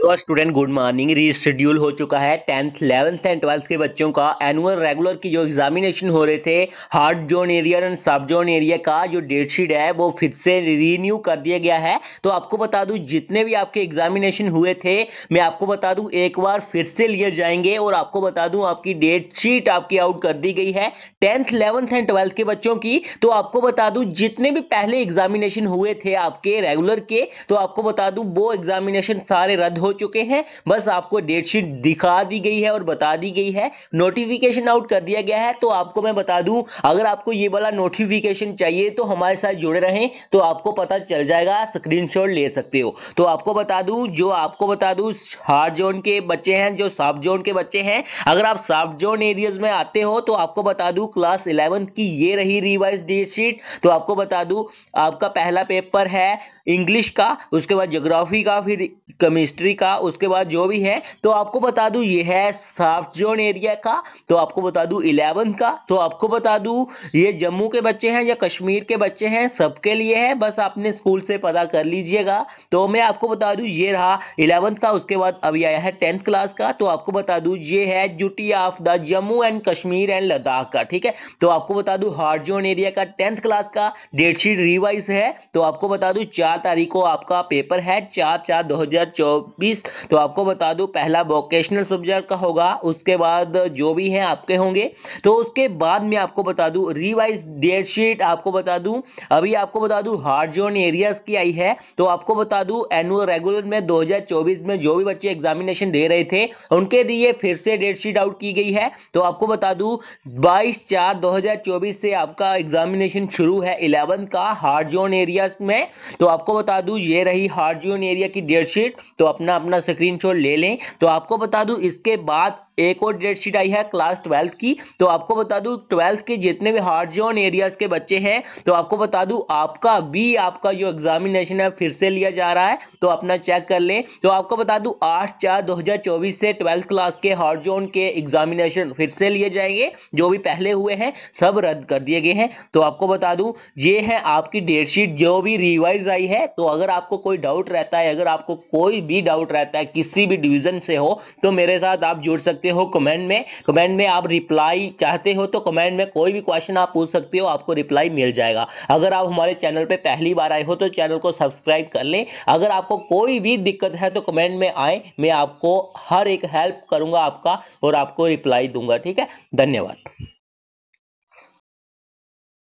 तो student good morning reschedule हो चुका है टेंथ इलेवंथ एंड ट्वेल्थ के बच्चों का एनुअल रेगुलर की जो एग्जामिनेशन हो रहे थे hard zone area and soft zone area का जो डेट शीट है वो फिर से रीन्यू कर दिया गया है तो आपको बता दूं जितने भी आपके एग्जामिनेशन हुए थे मैं आपको बता दूं एक बार फिर से लिए जाएंगे और आपको बता दूं आपकी डेट शीट आपकी आउट कर दी गई है टेंथ इलेवंथ एंड ट्वेल्थ के बच्चों की तो आपको बता दूं जितने भी पहले एग्जामिनेशन हुए थे आपके रेगुलर के तो आपको बता दूं वो एग्जामिनेशन सारे रद्द हो हो चुके हैं बस आपको डेट शीट दिखा दी गई है और बता दी गई है नोटिफिकेशन आउट कर दिया गया है तो आपको मैं बता दूं अगर आपको ये वाला नोटिफिकेशन चाहिए तो हमारे साथ जुड़े रहें तो आपको पता चल जाएगा स्क्रीन ले सकते हो तो आपको बता दूं जो आपको बता दूं हार्ड जोन के बच्चे हैं जो सॉफ्ट जोन के बच्चे हैं अगर आप सॉफ्ट जोन एरियाज में आते हो तो आपको बता दूं क्लास इलेवंथ की ये रही रिवाइज डेट शीट तो आपको बता दूं आपका पहला पेपर है इंग्लिश का उसके बाद ज्योग्राफी का फिर केमिस्ट्री का उसके बाद जो भी है तो आपको बता दू ये है साफ जोन एरिया का तो आपको बता दू इलेवंथ का तो आपको बता दू ये जम्मू के बच्चे हैं या कश्मीर के बच्चे हैं सबके लिए है बस आपने स्कूल से पता कर लीजिएगा तो मैं आपको बता दू ये रहा इलेवंथ का उसके बाद अभी आया है टेंथ क्लास का तो आपको बता दू ये है duty of the Jammu and Kashmir and Ladakh का ठीक है तो आपको बता दू हार्ड जोन एरिया का टेंथ क्लास का डेटशीट रिवाइज है तो आपको बता दू चार तारीख को आपका पेपर है चार चार दो सर्विस तो आपको बता दूं पहला वोकेशनल सब्जेक्ट का होगा उसके बाद जो भी है आपके होंगे तो उसके बाद में आपको बता दूं रिवाइज डेट शीट आपको बता दूं अभी आपको बता दूं हार्ड जोन एरियाज की आई है तो आपको बता दूं एनुअल रेगुलर में 2024 में जो भी बच्चे एग्जामिनेशन दे रहे थे उनके लिए फिर से डेट शीट आउट की गई है तो आपको बता दू बाईस चार दो से आपका एग्जामिनेशन शुरू है इलेवन का हार्ड जोन एरियाज में तो आपको बता दू ये रही हार्ड जोन एरिया की डेट शीट तो अपना अपना स्क्रीनशॉट ले लें तो आपको बता दूं इसके बाद एक और डेट शीट आई है क्लास ट्वेल्थ की तो आपको बता दू ट्वेल्थ के जितने भी हार्ड जोन एरियाज के बच्चे हैं तो आपको बता दू आपका भी आपका जो एग्जामिनेशन है फिर से लिया जा रहा है तो अपना चेक कर ले तो आपको बता दू आठ चार दो से ट्वेल्थ क्लास के हार्ड जोन के एग्जामिनेशन फिर से लिए जाएंगे जो भी पहले हुए हैं सब रद्द कर दिए गए हैं तो आपको बता दूं ये है आपकी डेट शीट जो भी रिवाइज आई है तो अगर आपको कोई डाउट रहता है अगर आपको कोई भी डाउट रहता है किसी भी डिवीजन से हो तो मेरे साथ आप जुड़ सकते सकते हो कमेंट में कमेंट में आप रिप्लाई चाहते हो तो कमेंट में कोई भी क्वेश्चन आप पूछ सकते हो आपको रिप्लाई मिल जाएगा अगर आप हमारे चैनल पर पहली बार आए हो तो चैनल को सब्सक्राइब कर लें अगर आपको कोई भी दिक्कत है तो कमेंट में आए मैं आपको हर एक हेल्प करूंगा आपका और आपको रिप्लाई दूंगा ठीक है धन्यवाद